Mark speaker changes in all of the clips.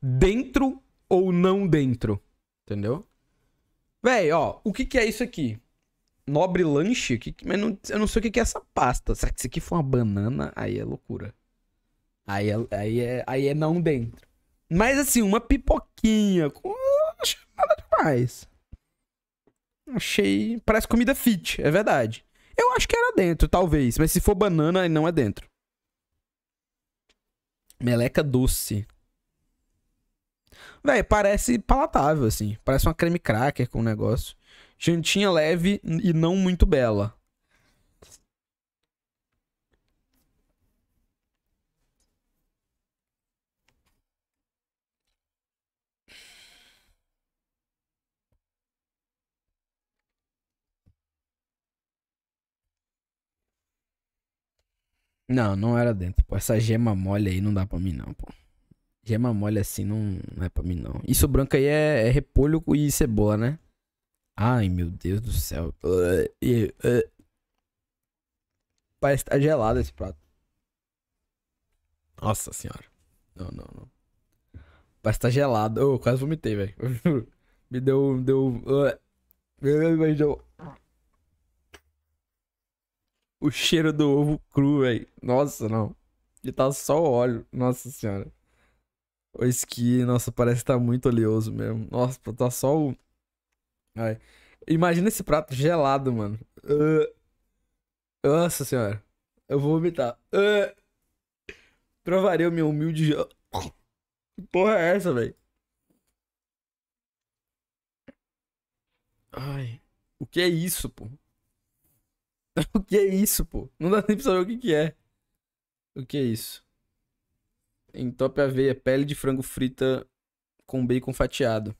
Speaker 1: dentro ou não dentro. Entendeu? Véi, ó, o que que é isso aqui? Nobre lanche? Que, mas não, eu não sei o que que é essa pasta. Será que isso aqui foi uma banana? Aí é loucura. Aí é, aí é, aí é não dentro. Mas assim, uma pipoquinha. Com... Achei nada demais. Achei. Parece comida fit, é verdade. Eu acho que era dentro, talvez. Mas se for banana, não é dentro. Meleca doce. Véi, parece palatável, assim. Parece uma creme cracker com o um negócio. Jantinha leve e não muito bela. Não, não era dentro, pô. Essa gema mole aí não dá pra mim, não, pô. Gema mole assim não, não é pra mim, não. Isso branco aí é, é repolho e cebola, né? Ai, meu Deus do céu. Parece que tá gelado esse prato. Nossa senhora. Não, não, não. Parece que tá gelado. Eu oh, quase vomitei, velho. me deu. Me deu. Me deu. O cheiro do ovo cru, velho. Nossa, não. E tá só o óleo. Nossa senhora. O esqui, nossa, parece que tá muito oleoso mesmo. Nossa, tá só o. Ai. Imagina esse prato gelado, mano. Uh... Nossa senhora. Eu vou vomitar. Uh... Ah. Provarei o meu humilde. Que porra é essa, velho? Ai. O que é isso, pô? O que é isso, pô? Não dá nem pra saber o que, que é. O que é isso? Em a aveia, pele de frango frita com bacon fatiado.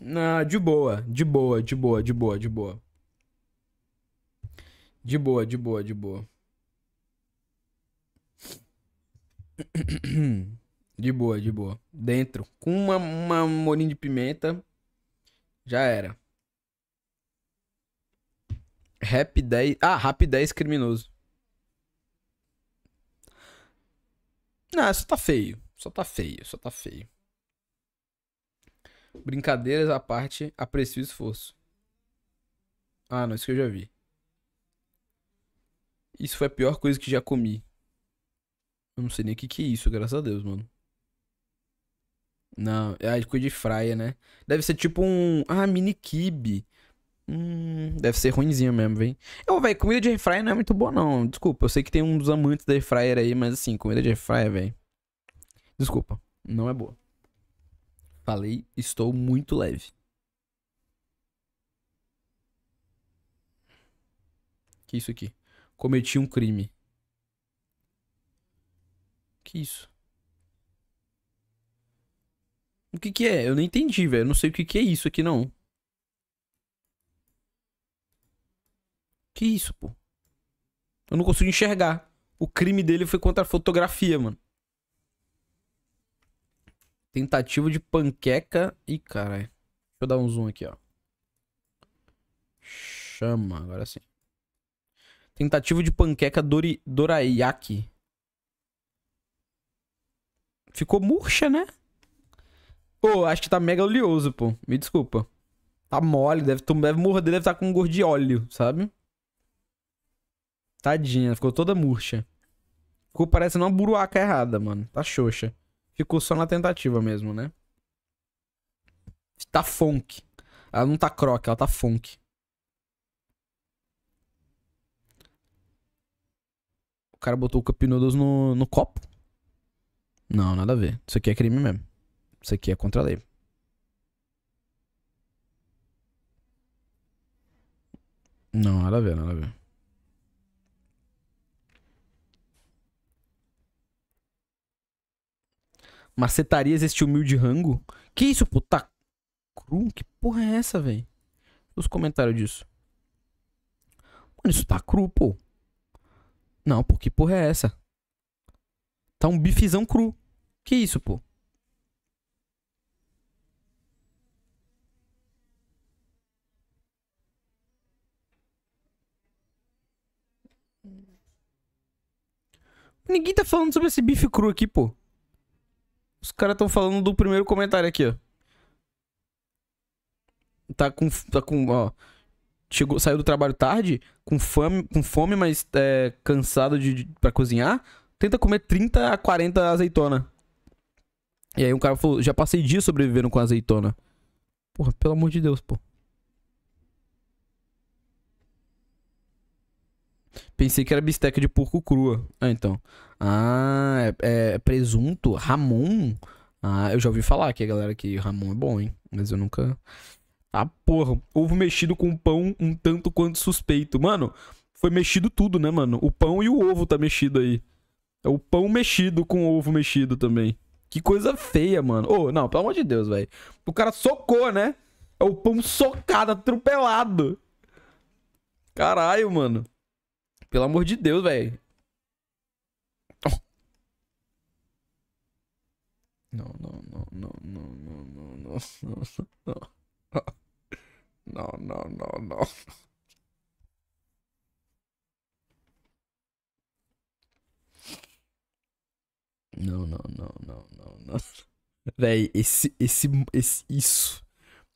Speaker 1: Não, de boa, de boa, de boa, de boa, de boa. De boa, de boa, de boa. De boa, de boa. Dentro. Com uma, uma morinha de pimenta. Já era. Rap 10. Ah, Rap 10 criminoso. Não, é, só tá feio. Só tá feio, só tá feio. Brincadeiras à parte, aprecio o esforço. Ah, não, isso que eu já vi. Isso foi a pior coisa que já comi. Eu não sei nem o que, que é isso, graças a Deus, mano. Não, é a coisa de fraia, né? Deve ser tipo um. Ah, mini kibe. Hum, deve ser ruimzinho mesmo, vem. Eu, velho, comida de fryer não é muito boa, não. Desculpa, eu sei que tem uns amantes da fryer aí, mas assim, comida de fryer, velho. Desculpa, não é boa. Falei, estou muito leve. Que isso aqui? Cometi um crime. Que isso? O que que é? Eu não entendi, velho. Eu não sei o que que é isso aqui, não. Que isso, pô? Eu não consigo enxergar. O crime dele foi contra a fotografia, mano. Tentativa de panqueca. Ih, caralho. Deixa eu dar um zoom aqui, ó. Chama, agora sim. Tentativa de panqueca dori... dorayaki. Ficou murcha, né? Pô, acho que tá mega oleoso, pô. Me desculpa. Tá mole, deve, deve morder, deve estar tá com um gordo de óleo, sabe? Tadinha, ficou toda murcha. Ficou parecendo uma buruaca errada, mano. Tá xoxa. Ficou só na tentativa mesmo, né? Tá funk. Ela não tá croque, ela tá funk. O cara botou o Cup Noodles no, no copo? Não, nada a ver. Isso aqui é crime mesmo. Isso aqui é contra a lei. Não, nada a ver, nada a ver. Macetarias este humilde rango? Que isso, pô? Tá cru? Que porra é essa, velho? Os comentários disso. Mano, isso tá cru, pô. Não, pô, que porra é essa? Tá um bifezão cru. Que isso, pô? Ninguém tá falando sobre esse bife cru aqui, pô. Os caras estão falando do primeiro comentário aqui, ó. Tá com. Tá com. Ó. Chegou, saiu do trabalho tarde, com fome, com fome mas é, cansado de, de, pra cozinhar. Tenta comer 30 a 40 azeitona. E aí um cara falou: já passei dias sobrevivendo com azeitona. Porra, pelo amor de Deus, pô. Pensei que era bisteca de porco crua. Ah, então. Ah, é, é presunto? Ramon? Ah, eu já ouvi falar que a galera que Ramon é bom, hein? Mas eu nunca. Ah, porra. Ovo mexido com pão um tanto quanto suspeito. Mano, foi mexido tudo, né, mano? O pão e o ovo tá mexido aí. É o pão mexido com ovo mexido também. Que coisa feia, mano. Ô, oh, não, pelo amor de Deus, velho. O cara socou, né? É o pão socado, atropelado. Caralho, mano. Pelo amor de Deus, velho. Não, não, não, não, não, não, não, não, não, não, não, não, não. Não, não, não, não, não, não. Véi, esse, esse, esse, isso.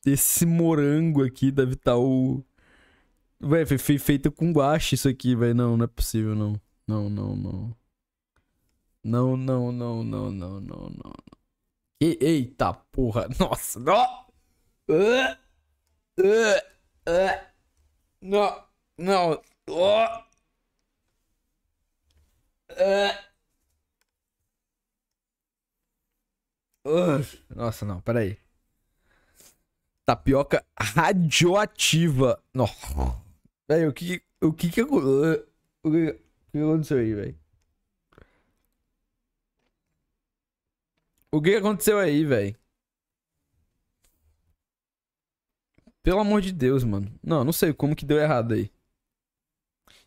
Speaker 1: Esse morango aqui deve estar o... Ué, foi feita com guache isso aqui, velho. Não, não é possível, não. Não, não, não. Não, não, não, não, não, não, não. E, eita porra. Nossa, não. Uh, uh, uh. Não, não. Uh. Nossa, não, peraí. Tapioca radioativa. Nossa. Véi, o que o que que, o que, que aconteceu aí, velho? O que aconteceu aí, velho? Pelo amor de Deus, mano. Não, não sei como que deu errado aí.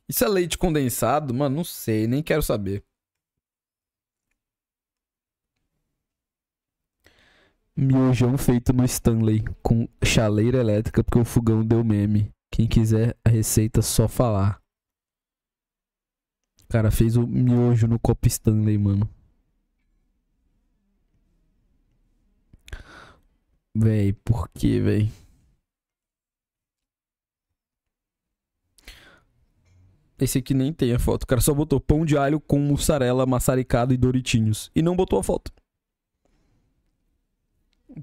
Speaker 1: Isso é leite condensado? Mano, não sei, nem quero saber. Miojão feito no Stanley com chaleira elétrica porque o fogão deu meme. Quem quiser a receita, só falar. Cara, fez o miojo no copo Stanley, mano. Véi, por que, véi? Esse aqui nem tem a foto. O cara só botou pão de alho com mussarela, maçaricado e doritinhos. E não botou a foto.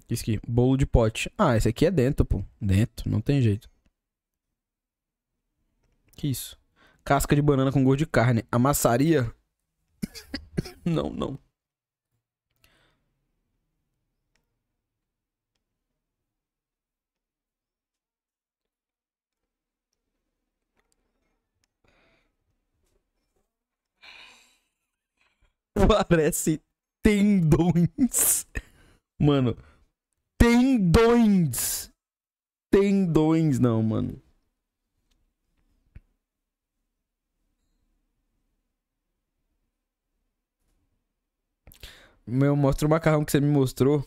Speaker 1: Isso aqui, bolo de pote. Ah, esse aqui é dentro, pô. Dentro, não tem jeito. Que isso? Casca de banana com gosto de carne. Amassaria? não, não. Parece tendões. Mano, tendões. Tendões, não, mano. Meu, mostra o macarrão que você me mostrou.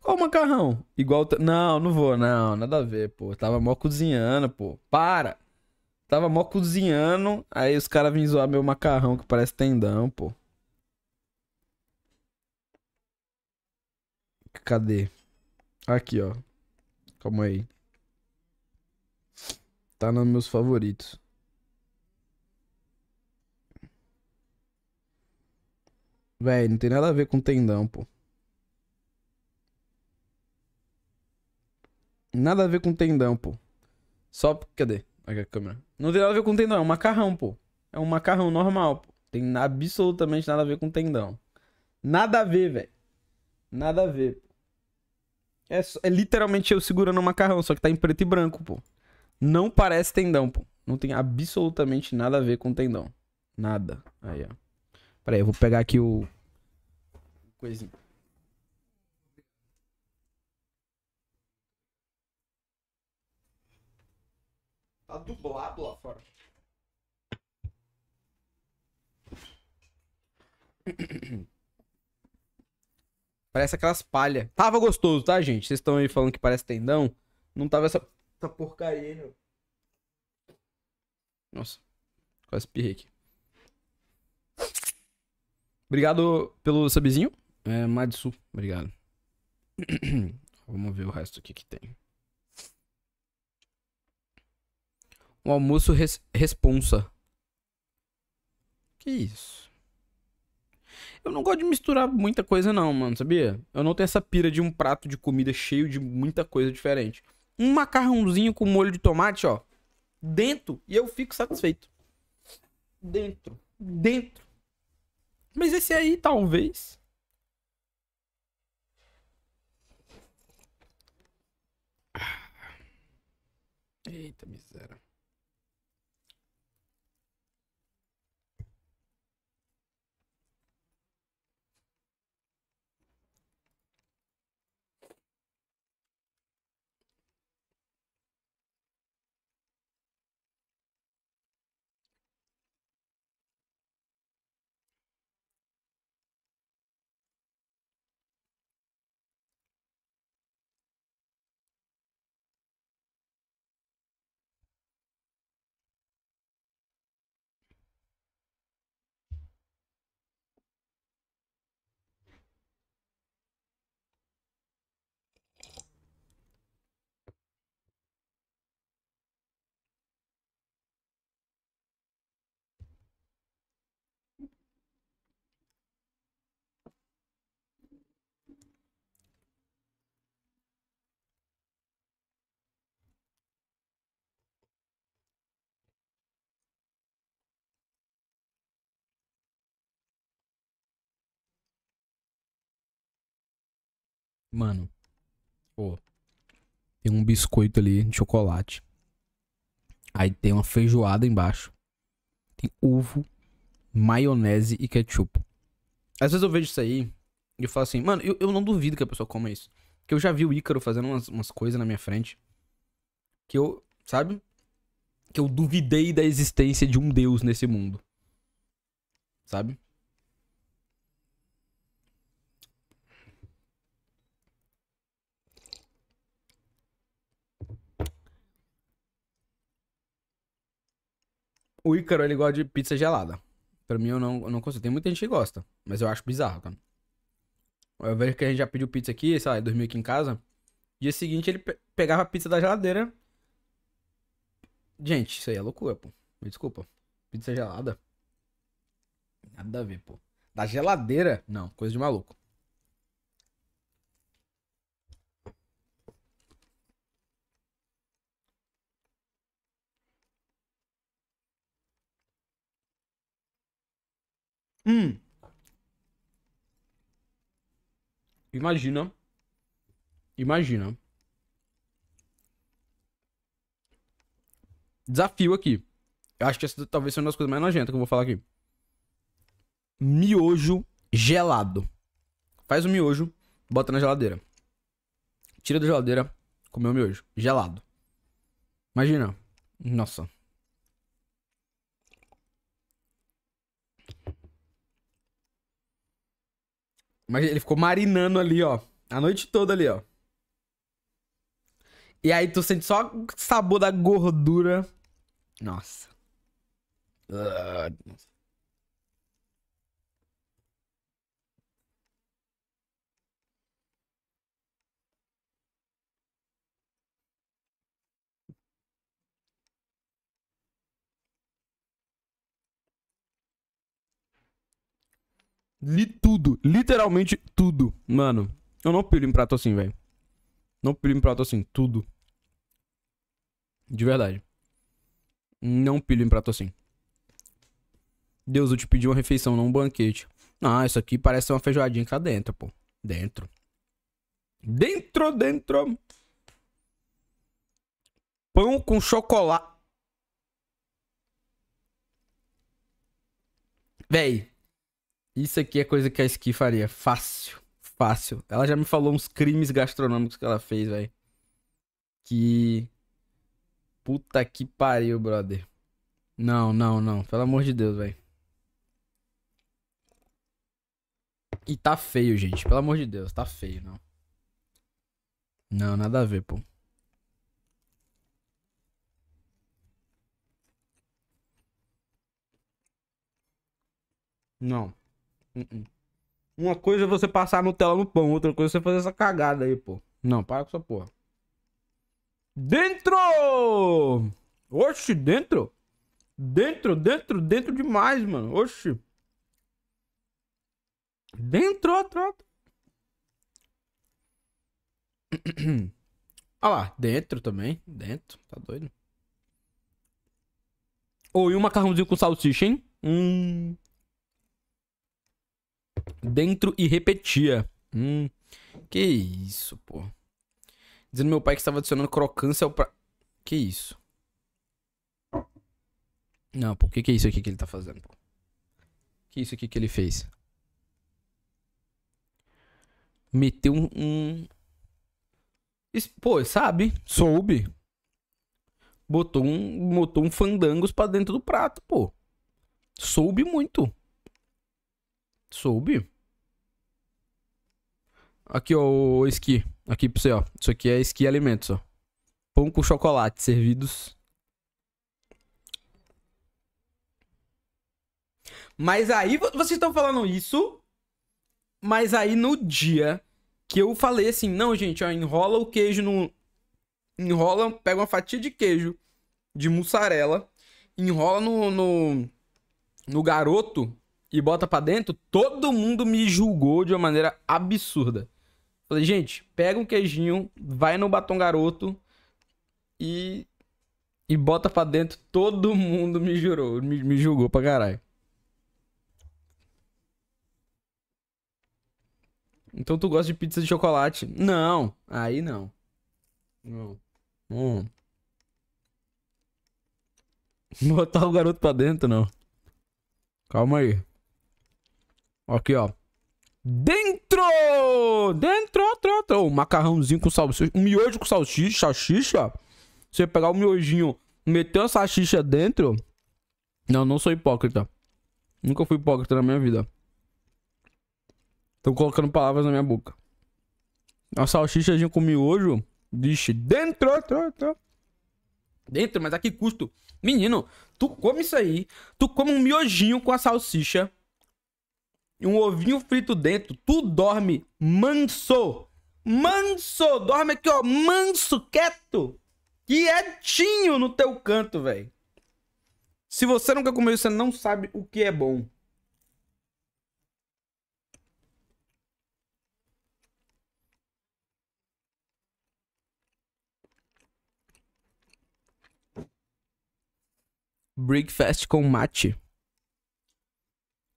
Speaker 1: Qual o macarrão? Igual. T... Não, não vou, não. Nada a ver, pô. Tava mó cozinhando, pô. Para! Tava mó cozinhando. Aí os caras vêm zoar meu macarrão que parece tendão, pô. Cadê? Aqui, ó. Calma aí. Tá nos meus favoritos. Véi, não tem nada a ver com tendão, pô. Nada a ver com tendão, pô. Só. Cadê? Aqui a câmera. Não tem nada a ver com tendão, é um macarrão, pô. É um macarrão normal, pô. Tem absolutamente nada a ver com tendão. Nada a ver, velho. Nada a ver, pô. É, é, literalmente eu segurando um macarrão, só que tá em preto e branco, pô. Não parece tendão, pô. Não tem absolutamente nada a ver com tendão. Nada. Aí, ó aí, eu vou pegar aqui o. Coisinha. Tá dublado lá fora. Parece aquelas palhas. Tava gostoso, tá, gente? Vocês estão aí falando que parece tendão. Não tava essa, essa porcaria, meu. Nossa, quase espirrei aqui. Obrigado pelo subzinho. É, Madsu, obrigado. Vamos ver o resto aqui que tem. Um almoço res responsa. Que isso? Eu não gosto de misturar muita coisa não, mano, sabia? Eu não tenho essa pira de um prato de comida cheio de muita coisa diferente. Um macarrãozinho com molho de tomate, ó. Dentro. E eu fico satisfeito. Dentro. Dentro. Mas esse aí, talvez. Ah. Eita miséria. Mano, pô, tem um biscoito ali de chocolate. Aí tem uma feijoada embaixo. Tem ovo, maionese e ketchup. Às vezes eu vejo isso aí e eu falo assim, mano, eu, eu não duvido que a pessoa coma isso. Que eu já vi o Ícaro fazendo umas, umas coisas na minha frente. Que eu, sabe? Que eu duvidei da existência de um Deus nesse mundo. Sabe? O Ícaro, ele gosta de pizza gelada. Pra mim, eu não, eu não consigo. Tem muita gente que gosta, mas eu acho bizarro, cara. Eu vejo que a gente já pediu pizza aqui, sei lá, dormiu aqui em casa. Dia seguinte, ele pe pegava a pizza da geladeira. Gente, isso aí é loucura, pô. Me desculpa. Pizza gelada. Nada a ver, pô. Da geladeira? Não, coisa de maluco. Hum. Imagina. Imagina. Desafio aqui. Eu acho que essa talvez seja uma das coisas mais nojentas que eu vou falar aqui. Miojo gelado. Faz o miojo, bota na geladeira. Tira da geladeira, comeu o miojo. Gelado. Imagina. Nossa. Mas ele ficou marinando ali, ó. A noite toda ali, ó. E aí tu sente só o sabor da gordura. Nossa. Uh, nossa. Li tudo. Literalmente tudo. Mano, eu não pilho em prato assim, velho. Não pilho em prato assim. Tudo. De verdade. Não pilho em prato assim. Deus, eu te pedi uma refeição, não um banquete. Ah, isso aqui parece uma feijoadinha cá dentro, pô. Dentro. Dentro, dentro. Pão com chocolate. Véi, isso aqui é coisa que a Ski faria. Fácil. Fácil. Ela já me falou uns crimes gastronômicos que ela fez, velho. Que. Puta que pariu, brother. Não, não, não. Pelo amor de Deus, velho. E tá feio, gente. Pelo amor de Deus, tá feio, não. Não, nada a ver, pô. Não. Hum, hum. Uma coisa é você passar Nutella no pão, outra coisa é você fazer essa cagada aí, pô. Não, para com essa porra. Dentro! Oxi, dentro? Dentro, dentro, dentro demais, mano. Oxi. Dentro, troca. Olha lá, dentro também. Dentro, tá doido. Ou oh, e um macarrãozinho com salsicha, hein? Hum dentro e repetia. Hum, que isso, pô. Dizendo meu pai que estava adicionando crocância ao prato. Que isso? Não, pô, o que, que é isso aqui que ele tá fazendo, pô? Que isso aqui que ele fez? Meteu um... um... Pô, sabe? Soube. Botou um, botou um fandangos pra dentro do prato, pô. Soube muito. Soube? Aqui, ó, o esqui. Aqui pra você, ó. Isso aqui é esqui alimentos, ó. Pão com chocolate servidos. Mas aí, vocês estão falando isso. Mas aí no dia que eu falei assim: não, gente, ó, enrola o queijo no. Enrola, pega uma fatia de queijo de mussarela, enrola no, no, no garoto e bota para dentro, todo mundo me julgou de uma maneira absurda. Falei, gente, pega um queijinho, vai no batom garoto e e bota para dentro, todo mundo me jurou, me, me julgou pra caralho. Então tu gosta de pizza de chocolate? Não, aí não. Não. Hum. Botar o garoto pra dentro, não. Calma aí. Aqui, ó. Dentro! Dentro, tro, tro. Um macarrãozinho com salsicha. Um miojo com salsicha, salsicha. Você pegar o miojinho, meter a salsicha dentro. Não, não sou hipócrita. Nunca fui hipócrita na minha vida. Tô colocando palavras na minha boca. A salsichazinha com miojo. Vixe, dentro, tro, Dentro, mas a que custo? Menino, tu come isso aí. Tu come um miojinho com a salsicha e um ovinho frito dentro, tu dorme manso. Manso, dorme aqui, ó, manso, quieto. Quietinho no teu canto, velho. Se você nunca comeu isso, você não sabe o que é bom. Breakfast com mate.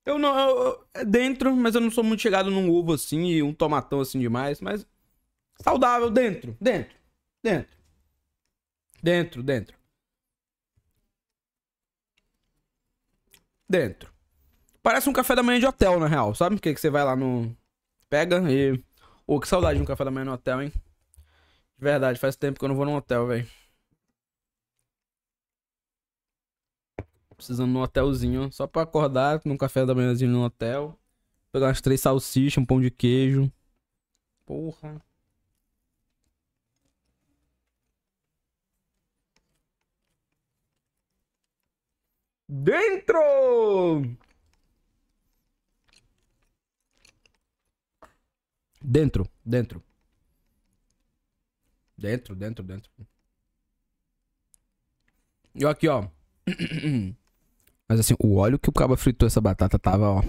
Speaker 1: Eu não. Eu, é dentro, mas eu não sou muito chegado num ovo assim e um tomatão assim demais. Mas. Saudável dentro, dentro, dentro. Dentro, dentro. Dentro. Parece um café da manhã de hotel, na real, sabe? Que, que você vai lá no. Pega e. Ô, oh, que saudade de um café da manhã no hotel, hein? De verdade, faz tempo que eu não vou num hotel, velho. precisando um hotelzinho, só pra acordar, num café da manhãzinho no hotel. Pegar umas três salsichas, um pão de queijo. Porra. Dentro! Dentro, dentro. Dentro, dentro, dentro. E aqui, ó. Mas assim, o óleo que o caba fritou essa batata tava, ó.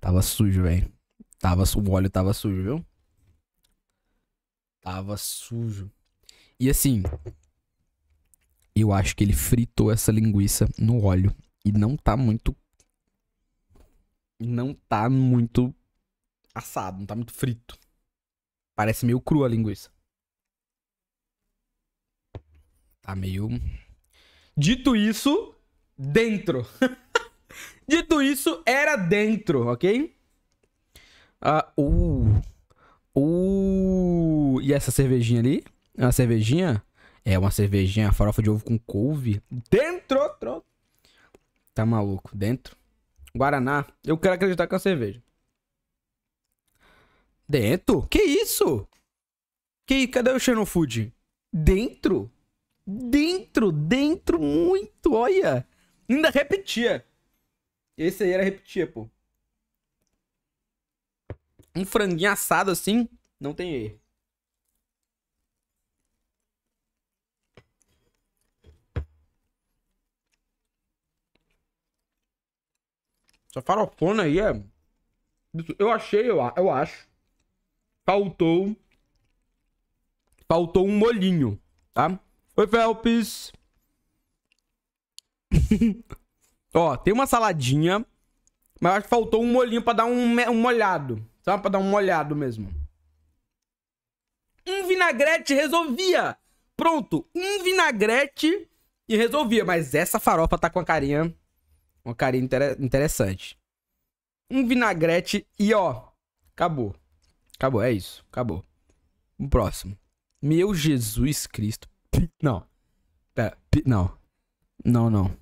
Speaker 1: Tava sujo, velho. Tava, o óleo tava sujo, viu? Tava sujo. E assim, eu acho que ele fritou essa linguiça no óleo. E não tá muito. Não tá muito assado, não tá muito frito. Parece meio cru a linguiça. Tá meio. Dito isso, dentro. Dito isso, era dentro, ok? Ah, uh, uh. E essa cervejinha ali? É uma cervejinha? É uma cervejinha, farofa de ovo com couve. Dentro! Tro... Tá maluco, dentro. Guaraná. Eu quero acreditar que é uma cerveja. Dentro? Que isso? Que, cadê o Xenofood? Dentro? Dentro, dentro, muito, olha. Ainda repetia. Esse aí era repetia, pô. Um franguinho assado assim, não tem erro. Essa farofona aí é. Eu achei, eu, eu acho. Faltou. Faltou um molhinho, tá? Oi, Felps. Ó, tem uma saladinha. Mas acho que faltou um molhinho pra dar um, um molhado. Sabe? Pra dar um molhado mesmo. Um vinagrete resolvia. Pronto. Um vinagrete e resolvia. Mas essa farofa tá com a carinha... Uma carinha inter interessante. Um vinagrete e ó... Acabou. Acabou, é isso. Acabou. O próximo. Meu Jesus Cristo. Não. Pera. Não. Não, não.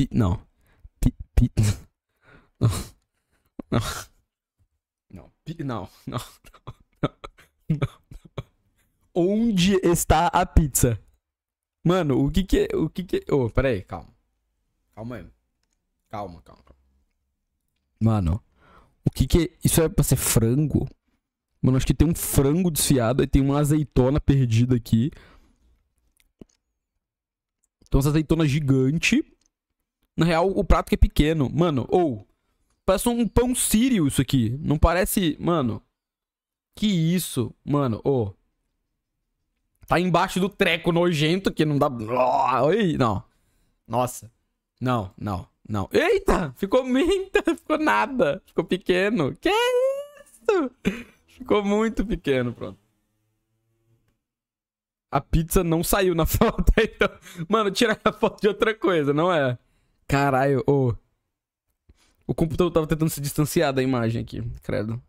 Speaker 1: Pi, não. Pi, pi, não. Não. Não. Pi, não. Não. Não. Não. não. Onde está a pizza? Mano, o que que... O que que... Ô, oh, peraí, calma. Calma aí. Calma, calma, calma. Mano, o que que... Isso é pra ser frango? Mano, acho que tem um frango desfiado e tem uma azeitona perdida aqui. Então, essa azeitona gigante. Na real, o prato que é pequeno. Mano, ou. Parece um pão sírio isso aqui. Não parece. Mano. Que isso? Mano, ô. Tá embaixo do treco nojento que não dá. Oi, não. Nossa. Não, não, não. Eita! Ficou menta, ficou nada. Ficou pequeno. Que isso? Ficou muito pequeno, pronto. A pizza não saiu na foto, então. Mano, tirar a foto de outra coisa, não é? Caralho, ô. Oh. O computador tava tentando se distanciar da imagem aqui, credo.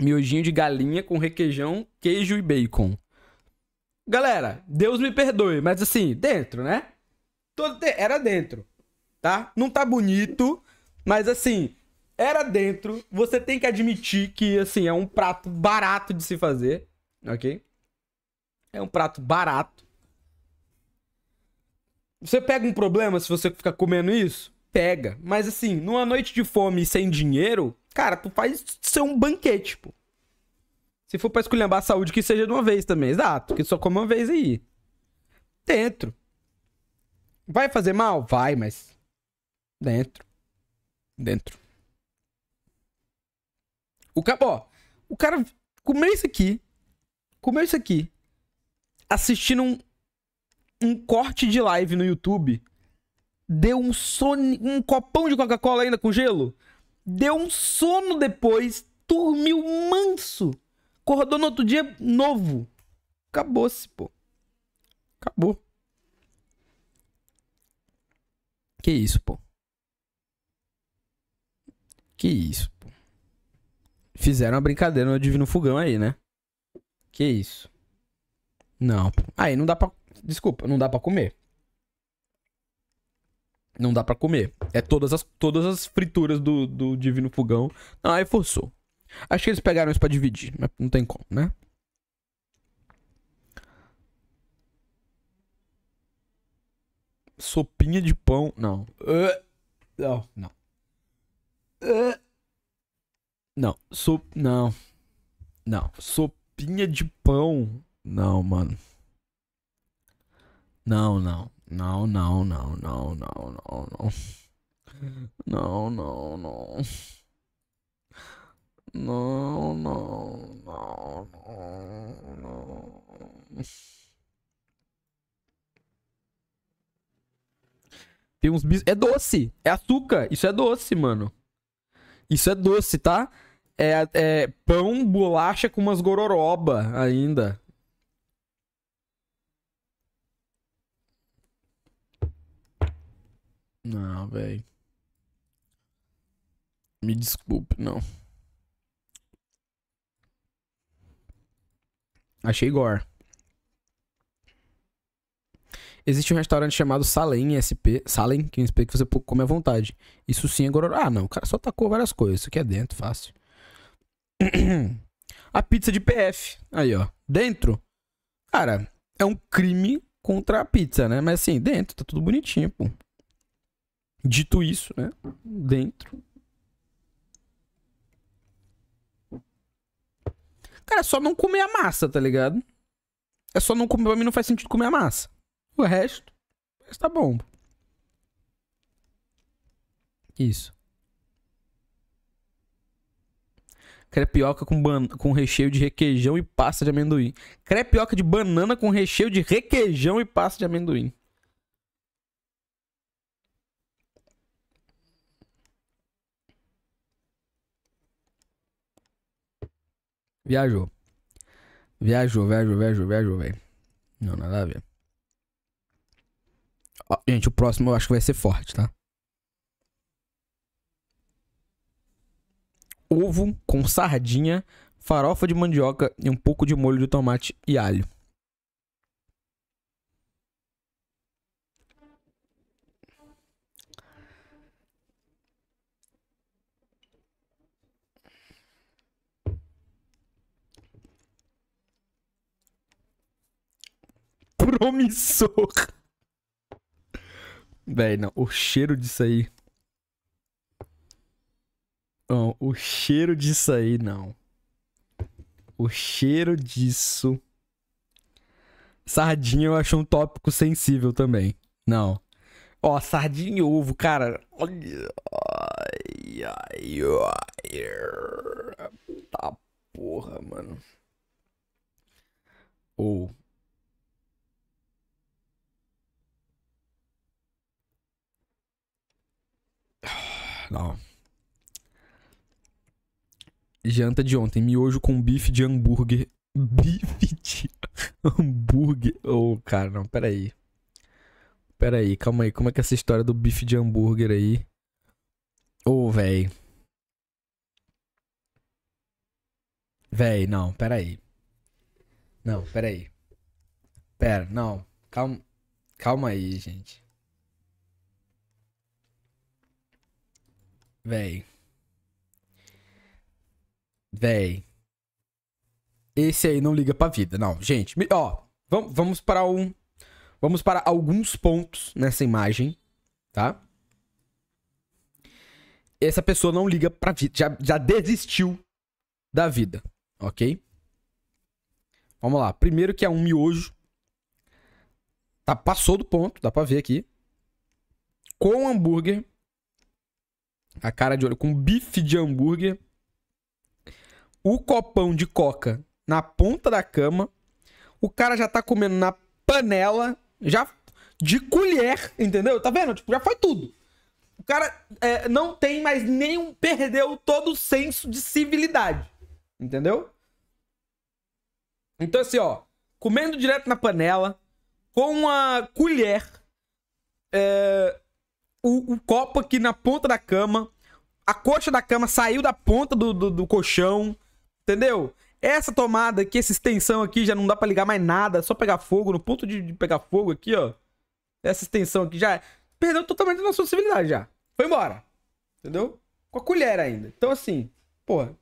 Speaker 1: Miojinho de galinha com requeijão, queijo e bacon. Galera, Deus me perdoe, mas assim, dentro, né? Todo era dentro, tá? Não tá bonito, mas assim, era dentro. Você tem que admitir que, assim, é um prato barato de se fazer, ok? É um prato barato. Você pega um problema se você ficar comendo isso? Pega. Mas assim, numa noite de fome e sem dinheiro, cara, tu faz ser um banquete, pô. Se for pra esculhambar a saúde, que seja de uma vez também. Exato, que só come uma vez aí. Dentro. Vai fazer mal? Vai, mas. Dentro. Dentro. O cara, ó, o cara comeu isso aqui. Comeu isso aqui. Assistindo um, um corte de live no YouTube. Deu um sono. Um copão de Coca-Cola ainda com gelo. Deu um sono depois. Dormiu manso. Acordou no outro dia novo. Acabou-se, pô. Acabou. Que isso, pô. Que isso, pô. Fizeram uma brincadeira no Divino Fogão aí, né? Que isso. Não, pô. Aí não dá pra desculpa, não dá para comer. Não dá para comer. É todas as, todas as frituras do, do Divino Fogão. Não, aí forçou. Acho que eles pegaram isso pra dividir, mas não tem como, né? Sopinha de pão. Não. Uh, não, não. Uh, não. Sop... Não. Não. Sopinha de pão. Não, mano. Não, não. Não, não, não, não, não, não, não. Não, não, não. Não, não, não, não, não. Tem uns bis... É doce! É açúcar! Isso é doce, mano. Isso é doce, tá? É, é pão, bolacha com umas gororoba ainda. Não, velho. Me desculpe, não. Achei gore. Existe um restaurante chamado Salem SP. Salem, que é um SP que você come à vontade. Isso sim é gororo. Ah, não. O cara só tacou várias coisas. Isso aqui é dentro, fácil. A pizza de PF. Aí, ó. Dentro. Cara, é um crime contra a pizza, né? Mas assim, dentro tá tudo bonitinho, pô. Dito isso, né? Dentro. Cara, é só não comer a massa, tá ligado? É só não comer. Pra mim não faz sentido comer a massa. O resto. O resto tá bom. Isso. Crepioca com, ban... com recheio de requeijão e pasta de amendoim. Crepioca de banana com recheio de requeijão e pasta de amendoim. Viajou. Viajou, viajou, viajou, viajou, velho. Não, nada a ver. Ó, gente, o próximo eu acho que vai ser forte, tá? Ovo com sardinha, farofa de mandioca e um pouco de molho de tomate e alho. promissor. Véi, não. O cheiro disso aí. Não, o cheiro disso aí, não. O cheiro disso. Sardinha eu acho um tópico sensível também. Não. Ó, sardinha e ovo, cara. Olha. Ai, ai, ai. Tá porra, mano. Ou. Oh. Não. Janta de ontem. Miojo com bife de hambúrguer. Bife de hambúrguer. Ô, oh, cara, não, Pera aí. Pera aí. calma aí. Como é que é essa história do bife de hambúrguer aí? Ô, oh, véi. Véi, não, aí. Não, Pera aí. Pera, não. Calma, calma aí, gente. Véi. Véi. Esse aí não liga pra vida, não. Gente, ó, vamos, vamos para um. Vamos para alguns pontos nessa imagem, tá? Essa pessoa não liga pra vida. Já, já desistiu da vida, ok? Vamos lá. Primeiro que é um miojo. Tá, passou do ponto, dá pra ver aqui. Com hambúrguer a cara de olho com bife de hambúrguer, o copão de coca na ponta da cama, o cara já tá comendo na panela, já de colher, entendeu? Tá vendo? Tipo, já foi tudo. O cara é, não tem mais nenhum. Perdeu todo o senso de civilidade. Entendeu? Então, assim, ó. Comendo direto na panela, com uma colher, é, o, o copo aqui na ponta da cama. A coxa da cama saiu da ponta do, do, do colchão. Entendeu? Essa tomada aqui, essa extensão aqui, já não dá pra ligar mais nada. É só pegar fogo. No ponto de, de pegar fogo aqui, ó. Essa extensão aqui já perdeu totalmente a nossa sensibilidade já. Foi embora. Entendeu? Com a colher ainda. Então, assim, porra.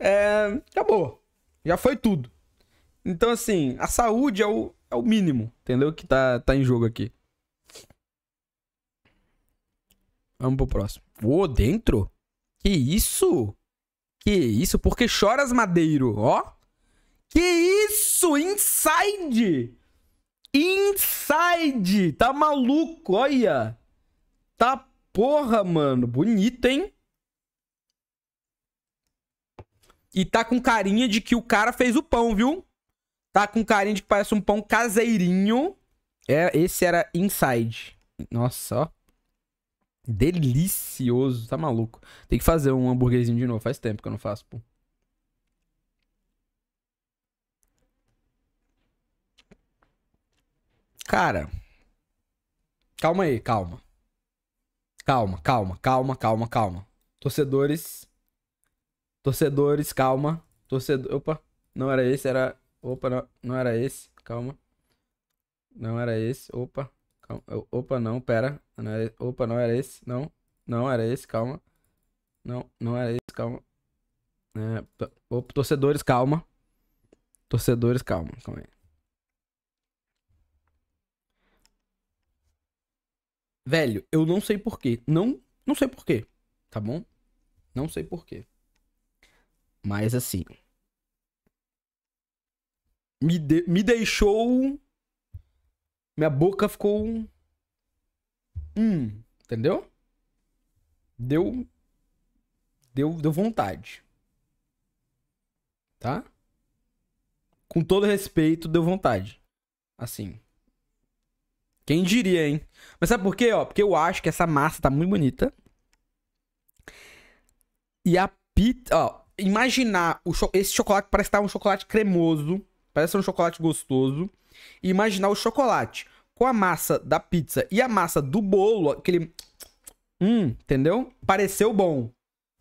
Speaker 1: É, acabou. Já foi tudo. Então, assim, a saúde é o, é o mínimo, entendeu? Que tá, tá em jogo aqui. Vamos pro próximo. Ô, oh, dentro? Que isso? Que isso? Porque choras, Madeiro? Ó. Oh. Que isso? Inside! Inside! Tá maluco, olha! Tá porra, mano. Bonito, hein? E tá com carinha de que o cara fez o pão, viu? Tá com carinha de que parece um pão caseirinho. É, esse era Inside. Nossa, ó. Delicioso, tá maluco. Tem que fazer um hambúrguerzinho de novo. Faz tempo que eu não faço, pô. Cara. Calma aí, calma. Calma, calma, calma, calma, calma. Torcedores. Torcedores, calma. Torcedor. Opa, não era esse, era. Opa, não, não era esse. Calma. Não era esse. Opa. Opa, não, pera. Não era... É, opa, não era esse. Não, não era esse, calma. Não, não era esse, calma. É... Opa, torcedores, calma. Torcedores, calma. Calma aí. Velho, eu não sei porquê. Não, não sei porquê. Tá bom? Não sei porquê. Mas assim. Me, de me deixou minha boca ficou. Hum, entendeu? Deu. Deu, deu vontade. Tá? Com todo respeito, deu vontade. Assim. Quem diria, hein? Mas sabe por quê, ó? Porque eu acho que essa massa tá muito bonita. E a pita, ó, imaginar o cho esse chocolate parece estar tá um chocolate cremoso, parece ser um chocolate gostoso e imaginar o chocolate com a massa da pizza e a massa do bolo, aquele. Hum, entendeu? Pareceu bom.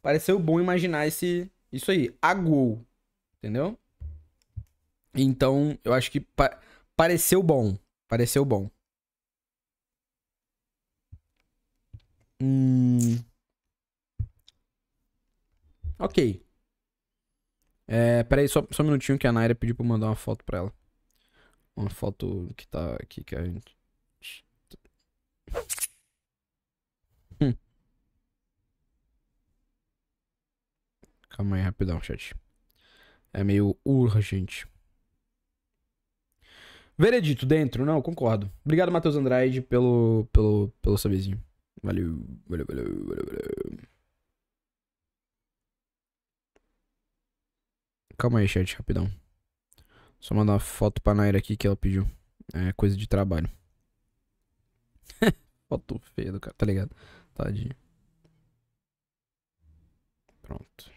Speaker 1: Pareceu bom imaginar esse, isso aí. Agou. Entendeu? Então, eu acho que pa pareceu bom. Pareceu bom. Hum. Ok. É, peraí, só, só um minutinho que a Naira pediu pra eu mandar uma foto pra ela uma foto que tá aqui que a gente. Hum. Calma aí, rapidão, chat. É meio urgente. Veredito dentro, não, concordo. Obrigado, Matheus Andrade, pelo, pelo, pelo sabezinho. Valeu, valeu, valeu, valeu, valeu. Calma aí, chat, rapidão. Só mandar uma foto pra Naira aqui que ela pediu. É coisa de trabalho. foto feia do cara, tá ligado? Tadinho. Pronto.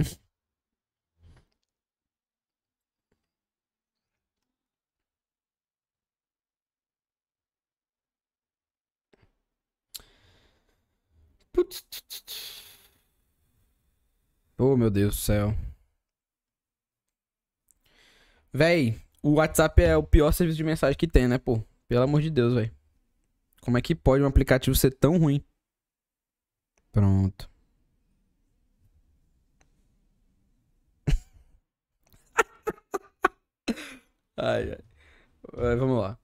Speaker 1: Putz. Oh, meu Deus do céu. Véi, o WhatsApp é o pior serviço de mensagem que tem, né, pô? Pelo amor de Deus, véi. Como é que pode um aplicativo ser tão ruim? Pronto. ai, ai. Vamos lá.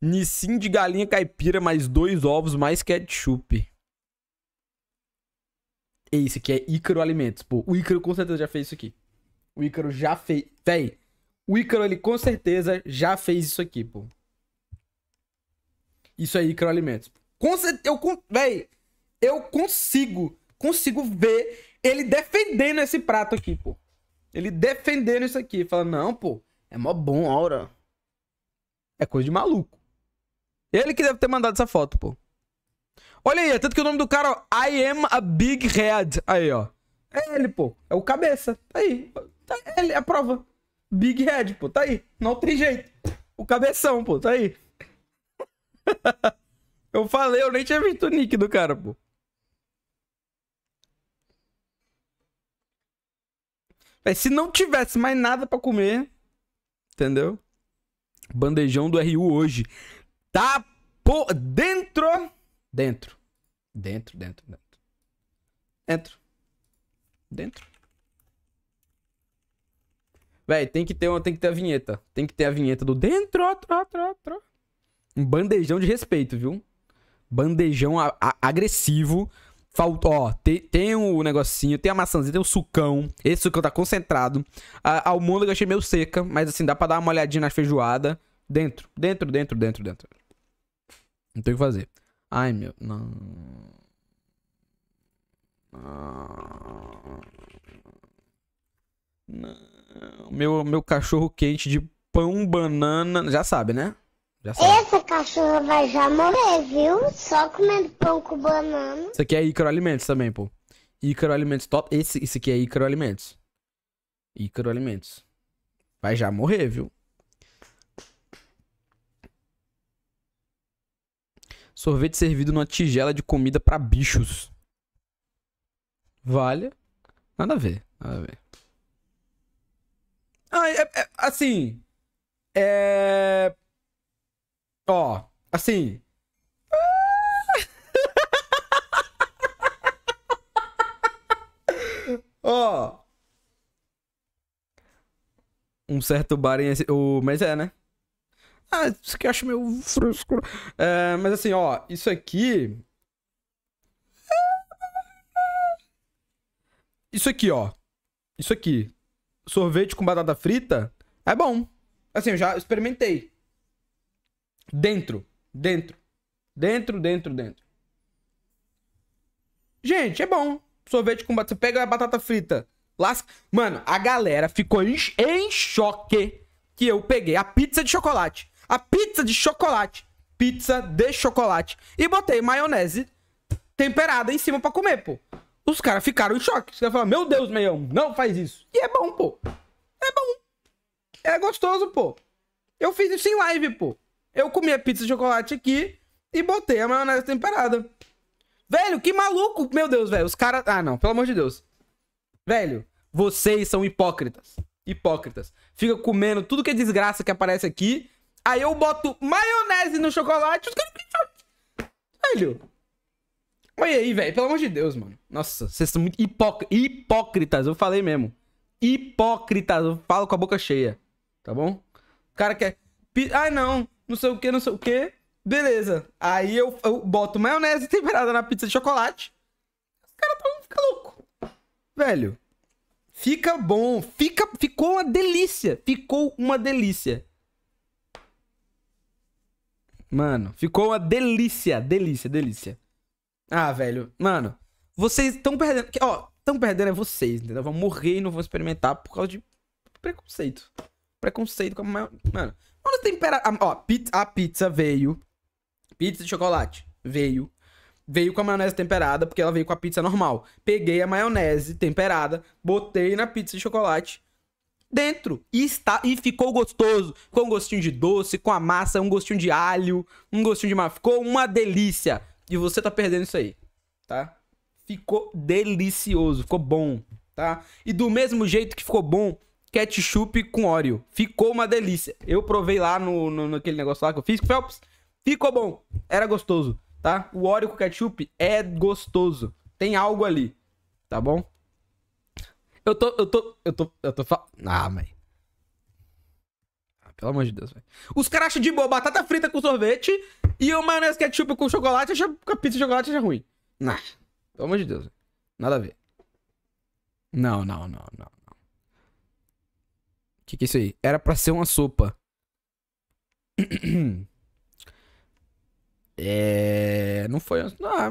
Speaker 1: Nissin de galinha caipira mais dois ovos mais ketchup. Esse é aqui é Ícaro Alimentos. Pô, o Ícaro com certeza já fez isso aqui. O Ícaro já fez. Véi, o Ícaro, ele com certeza já fez isso aqui, pô. Isso é Ícaro Alimentos. Com certeza. Eu, con... véi, eu consigo. Consigo ver ele defendendo esse prato aqui, pô. Ele defendendo isso aqui. Fala, não, pô. É mó bom, aura. É coisa de maluco. Ele que deve ter mandado essa foto, pô. Olha aí, é tanto que o nome do cara, ó, I am a big head. Aí, ó. É ele, pô. É o cabeça. Tá aí. Tá é ele, é a prova. Big head, pô. Tá aí. Não tem jeito. O cabeção, pô. Tá aí. eu falei, eu nem tinha visto o nick do cara, pô. É, se não tivesse mais nada para comer, entendeu? Bandejão do RU hoje. Tá por dentro. Dentro. Dentro, dentro, dentro. Dentro. Dentro. Véi, tem que ter uma, tem que ter a vinheta. Tem que ter a vinheta do dentro, tro, tro, tro. Um bandejão de respeito, viu? Bandejão a, a, agressivo. Falta, ó, tem, tem o um negocinho, tem a maçãzinha, tem o um sucão. Esse sucão tá concentrado. A, a almôndega eu achei meio seca, mas assim, dá pra dar uma olhadinha na feijoada. Dentro, dentro, dentro, dentro, dentro. Não tem o que fazer. Ai, meu. Não. Não. Meu, meu cachorro quente de pão, banana. Já sabe, né? Já sabe. Essa cachorra vai já morrer, viu? Só comendo pão com banana. Isso aqui é Icroalimentos também, pô. Icroalimentos top. Esse, esse aqui é Icroalimentos. Icroalimentos. Vai já morrer, viu? Sorvete servido numa tigela de comida para bichos. Vale. Nada a ver, nada a ver. Ah, é, é, assim. É. Ó, assim. Ó. Um certo bar em. O... Mas é, né? Ah, isso aqui eu acho meio frusco. É, mas assim, ó, isso aqui. Isso aqui, ó. Isso aqui. Sorvete com batata frita é bom. Assim, eu já experimentei. Dentro. Dentro. Dentro, dentro, dentro. Gente, é bom. Sorvete com batata. Você pega a batata frita. Lasca. Mano, a galera ficou em choque que eu peguei a pizza de chocolate a pizza de chocolate. Pizza de chocolate. E botei maionese temperada em cima para comer, pô. Os caras ficaram em choque. Os caras falaram, meu Deus, meião, não faz isso. E é bom, pô. É bom. É gostoso, pô. Eu fiz isso em live, pô. Eu comi a pizza de chocolate aqui e botei a maionese temperada. Velho, que maluco, meu Deus, velho. Os caras. Ah, não, pelo amor de Deus. Velho, vocês são hipócritas. Hipócritas. Fica comendo tudo que é desgraça que aparece aqui Aí eu boto maionese no chocolate. Os caras. Assim, velho. Olha aí, velho. Pelo amor de Deus, mano. Nossa, vocês são muito hipócritas. Eu falei mesmo. Hipócritas. Eu falo com a boca cheia. Tá bom? O cara quer. ah não. Não sei o que, não sei o que. Beleza. Aí eu, eu boto maionese temperada na pizza de chocolate. Os caras tão fica louco. Velho. Fica bom. Fica, ficou uma delícia. Ficou uma delícia. Mano, ficou uma delícia, delícia, delícia. Ah, velho, mano, vocês estão perdendo. Ó, estão perdendo é vocês, entendeu? Vão morrer e não vão experimentar por causa de preconceito. Preconceito com a maior. Mano, mano, tempera. Ó, a pizza veio. Pizza de chocolate veio. Veio com a maionese temperada, porque ela veio com a pizza normal. Peguei a maionese temperada, botei na pizza de chocolate dentro. E, está, e ficou gostoso. Com um gostinho de doce, com a massa, um gostinho de alho, um gostinho de massa. Ficou uma delícia. E você tá perdendo isso aí, tá? Ficou delicioso, ficou bom, tá? E do mesmo jeito que ficou bom, ketchup com óleo. Ficou uma delícia. Eu provei lá no, no, naquele negócio lá que eu fiz com o Phelps. Ficou bom. Era gostoso, tá? O óleo com ketchup é gostoso. Tem algo ali, tá bom? Eu tô. Eu tô. Eu tô. Eu tô falando. Ah, mãe. Ah, pelo amor de Deus, velho. Os caras acham de boa batata frita com sorvete e uma maionese ketchup com chocolate, acha que a pizza de chocolate acha ruim. Nah. Pelo amor de Deus, véio. Nada a ver. Não, não, não, não. O que, que é isso aí? Era pra ser uma sopa. é. Não foi. Não, ah,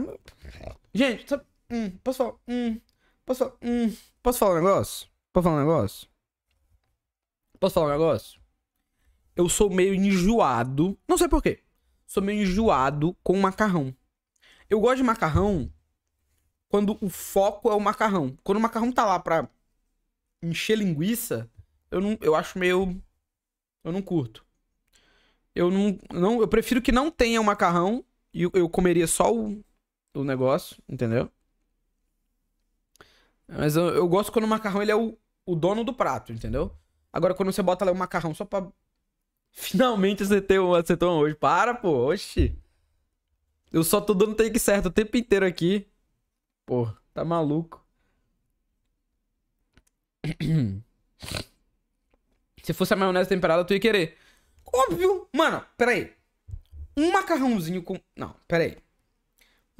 Speaker 1: gente, sabe. Hum, posso falar? Hum. Posso falar. Hum, posso falar um negócio? Posso falar um negócio? Posso falar um negócio? Eu sou meio enjoado. Não sei porquê. Sou meio enjoado com macarrão. Eu gosto de macarrão quando o foco é o macarrão. Quando o macarrão tá lá pra encher linguiça, eu não. Eu acho meio. Eu não curto. Eu não. não eu prefiro que não tenha o macarrão e eu, eu comeria só o, o negócio, entendeu? Mas eu, eu gosto quando o macarrão ele é o, o dono do prato, entendeu? Agora, quando você bota lá o macarrão só pra. Finalmente acertei um, acertou um hoje. Para, pô. Oxi. Eu só tô dando take certo o tempo inteiro aqui. Pô, tá maluco. Se fosse a maionese temperada, tu ia querer. Óbvio. Mano, peraí. Um macarrãozinho com. Não, peraí.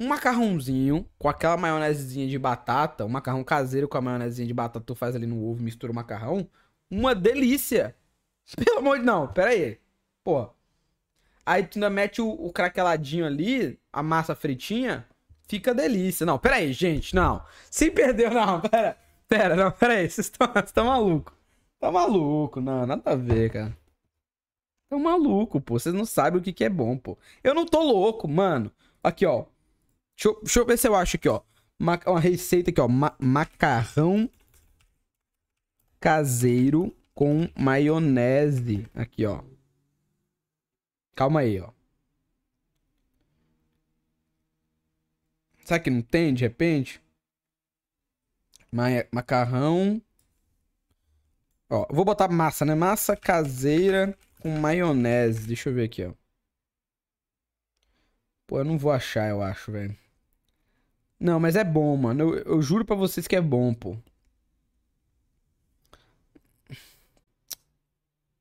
Speaker 1: Um macarrãozinho com aquela maionesezinha de batata, um macarrão caseiro com a maionesezinha de batata, tu faz ali no ovo, mistura o macarrão. Uma delícia! Pelo amor de não, pera aí. Pô. Aí tu ainda mete o, o craqueladinho ali, a massa fritinha, fica delícia. Não, pera aí, gente, não. Se perdeu, não, pera. Pera, não, pera aí, vocês estão maluco. Tá maluco, não, nada a ver, cara. Tá maluco, pô. Vocês não sabem o que, que é bom, pô. Eu não tô louco, mano. Aqui, ó. Deixa eu, deixa eu, ver se eu acho aqui, ó. Uma, uma receita aqui, ó. Ma macarrão caseiro com maionese. Aqui, ó. Calma aí, ó. Será que não tem, de repente? Ma macarrão. Ó, vou botar massa, né? Massa caseira com maionese. Deixa eu ver aqui, ó. Pô, eu não vou achar, eu acho, velho. Não, mas é bom, mano. Eu, eu juro para vocês que é bom, pô.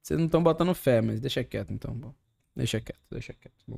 Speaker 1: Vocês não estão botando fé, mas deixa quieto então. Bom. Deixa quieto, deixa quieto. Bom.